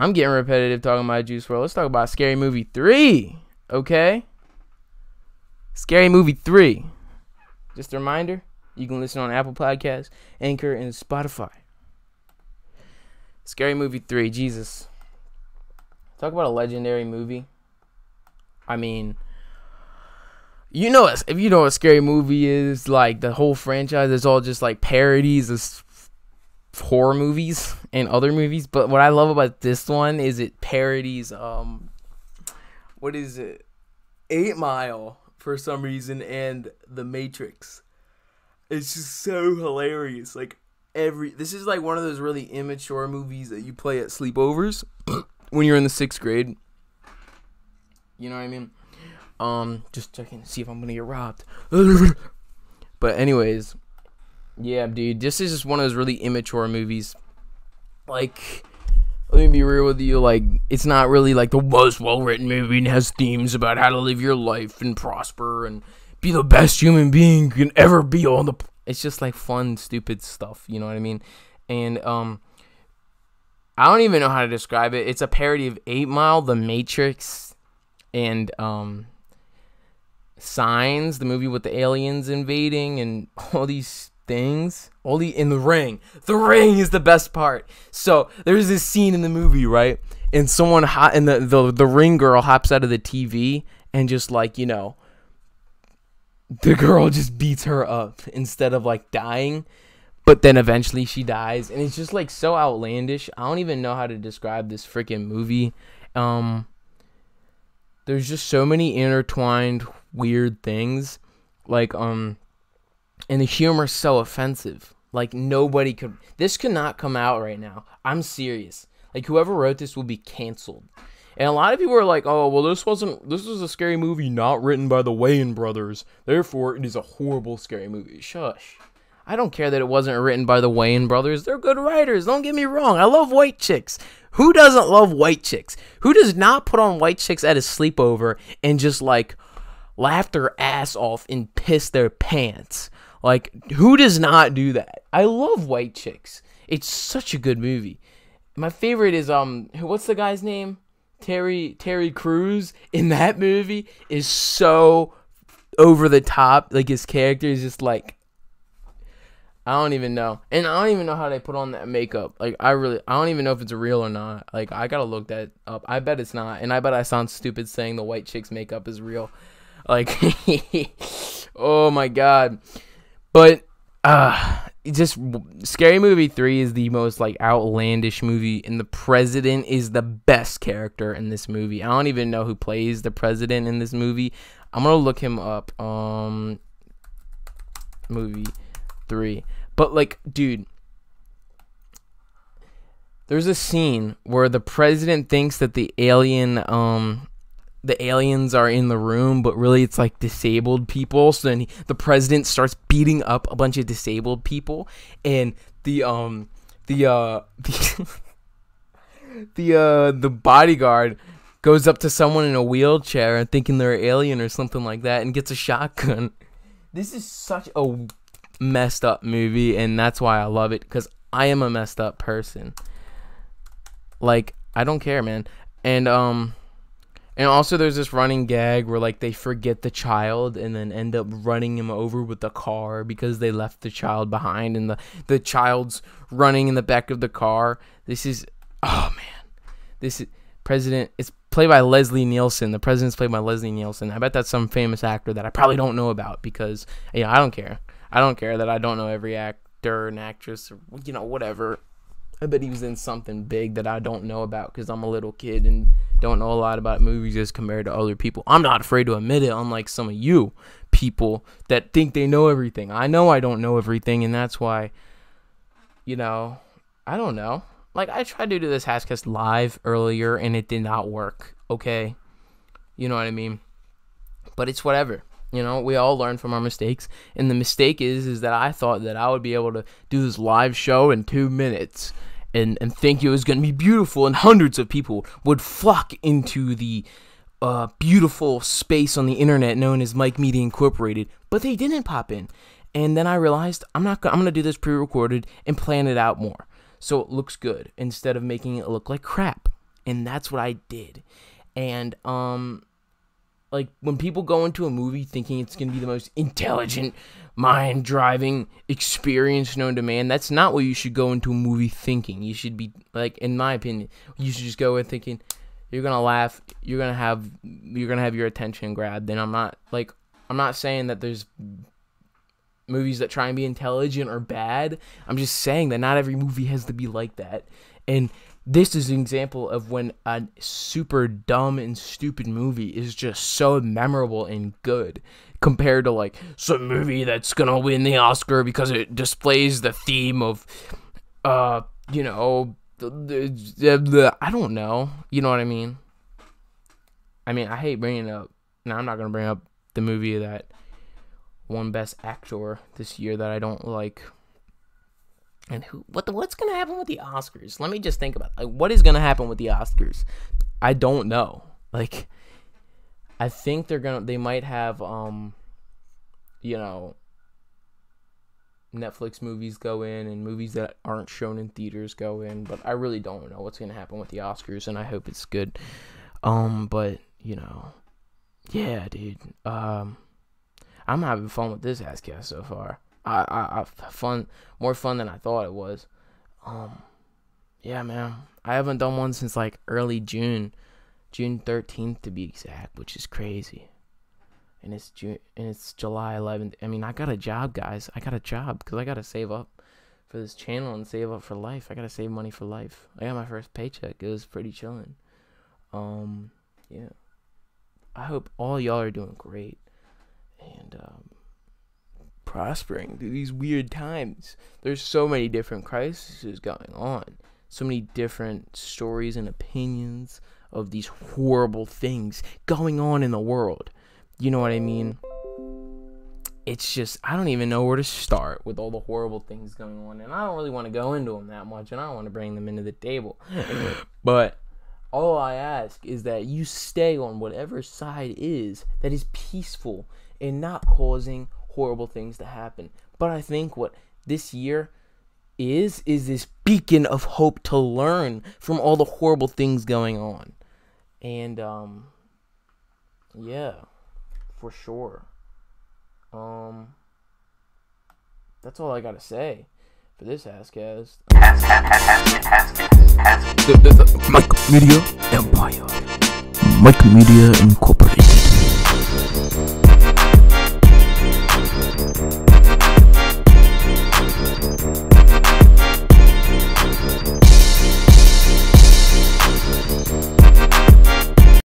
I'm getting repetitive talking about Juice World. Let's talk about Scary Movie 3. Okay? Scary Movie 3. Just a reminder, you can listen on Apple Podcasts, Anchor, and Spotify. Scary Movie 3, Jesus. Talk about a legendary movie. I mean, you know, if you know what Scary Movie is, like the whole franchise is all just like parodies of horror movies and other movies, but what I love about this one is it parodies um what is it? 8 Mile for some reason and The Matrix. It's just so hilarious. Like every this is like one of those really immature movies that you play at sleepovers when you're in the 6th grade. You know what I mean? Um just checking to see if I'm going to get robbed. but anyways, yeah, dude, this is just one of those really immature movies. Like, let me be real with you. Like, it's not really like the most well written movie and has themes about how to live your life and prosper and be the best human being you can ever be on the. It's just like fun, stupid stuff. You know what I mean? And um, I don't even know how to describe it. It's a parody of Eight Mile, The Matrix, and um, Signs, the movie with the aliens invading, and all these things only in the ring. The ring is the best part. So there's this scene in the movie, right? And someone hot and the, the the ring girl hops out of the TV and just like, you know, the girl just beats her up instead of like dying. But then eventually she dies and it's just like so outlandish. I don't even know how to describe this freaking movie. Um there's just so many intertwined weird things. Like um and the humor so offensive. Like nobody could. This could not come out right now. I'm serious. Like whoever wrote this will be canceled. And a lot of people are like, "Oh, well, this wasn't. This was a scary movie not written by the Wayans brothers. Therefore, it is a horrible scary movie." Shush. I don't care that it wasn't written by the Wayans brothers. They're good writers. Don't get me wrong. I love white chicks. Who doesn't love white chicks? Who does not put on white chicks at a sleepover and just like laugh their ass off and piss their pants? Like, who does not do that? I love White Chicks. It's such a good movie. My favorite is um, what's the guy's name? Terry Terry Crews in that movie is so over the top. Like his character is just like I don't even know. And I don't even know how they put on that makeup. Like I really I don't even know if it's real or not. Like I gotta look that up. I bet it's not. And I bet I sound stupid saying the white chicks makeup is real. Like oh my god. But uh just Scary Movie 3 is the most like outlandish movie and the president is the best character in this movie. I don't even know who plays the president in this movie. I'm going to look him up. Um movie 3. But like dude, there's a scene where the president thinks that the alien um the aliens are in the room, but really it's like disabled people. So then he, the president starts beating up a bunch of disabled people, and the um the uh the the uh the bodyguard goes up to someone in a wheelchair thinking they're alien or something like that and gets a shotgun. This is such a messed up movie, and that's why I love it because I am a messed up person. Like I don't care, man, and um and also, there's this running gag where like they forget the child and then end up running him over with the car because they left the child behind, and the the child's running in the back of the car. This is oh man, this is President. It's played by Leslie Nielsen. The president's played by Leslie Nielsen. I bet that's some famous actor that I probably don't know about because yeah, I don't care. I don't care that I don't know every actor and actress or you know whatever. I bet he was in something big that I don't know about because I'm a little kid and don't know a lot about movies as compared to other people. I'm not afraid to admit it, unlike some of you people that think they know everything. I know I don't know everything, and that's why, you know, I don't know. Like, I tried to do this Hascast live earlier and it did not work, okay? You know what I mean? But it's whatever. You know, we all learn from our mistakes, and the mistake is is that I thought that I would be able to do this live show in two minutes and, and think it was going to be beautiful, and hundreds of people would flock into the uh, beautiful space on the internet known as Mike Media Incorporated, but they didn't pop in. And then I realized I'm not gonna, I'm gonna do this pre-recorded and plan it out more, so it looks good instead of making it look like crap. And that's what I did. And um, like when people go into a movie thinking it's going to be the most intelligent mind driving experience known to man that's not what you should go into a movie thinking you should be like in my opinion you should just go in thinking you're going to laugh you're going to have you're going to have your attention grabbed Then i'm not like i'm not saying that there's movies that try and be intelligent or bad i'm just saying that not every movie has to be like that and this is an example of when a super dumb and stupid movie is just so memorable and good compared to like some movie that's gonna win the Oscar because it displays the theme of, uh, you know, I don't know. You know what I mean? I mean, I hate bringing up. Now I'm not gonna bring up the movie that won Best Actor this year that I don't like and who what the, what's going to happen with the Oscars? Let me just think about it. like what is going to happen with the Oscars. I don't know. Like I think they're going to they might have um you know Netflix movies go in and movies that aren't shown in theaters go in, but I really don't know what's going to happen with the Oscars and I hope it's good. Um but, you know, yeah, dude. Um I'm having fun with this ass cast so far. I, I, I fun more fun than I thought it was. Um, yeah, man, I haven't done one since like early June, June thirteenth to be exact, which is crazy. And it's June, and it's July eleventh. I mean, I got a job, guys. I got a job because I gotta save up for this channel and save up for life. I gotta save money for life. I got my first paycheck. It was pretty chilling. Um, yeah. I hope all y'all are doing great. And um, prospering through these weird times. There's so many different crises going on, so many different stories and opinions of these horrible things going on in the world. You know what I mean? It's just, I don't even know where to start with all the horrible things going on. And I don't really want to go into them that much, and I don't want to bring them into the table. but all I ask is that you stay on whatever side is that is peaceful and not causing horrible things to happen. But I think what this year is is this beacon of hope to learn from all the horrible things going on. And um yeah, for sure. Um that's all I got to say for this Askcast. The, the, the Mike Media Empire. Mike Media Incorporated.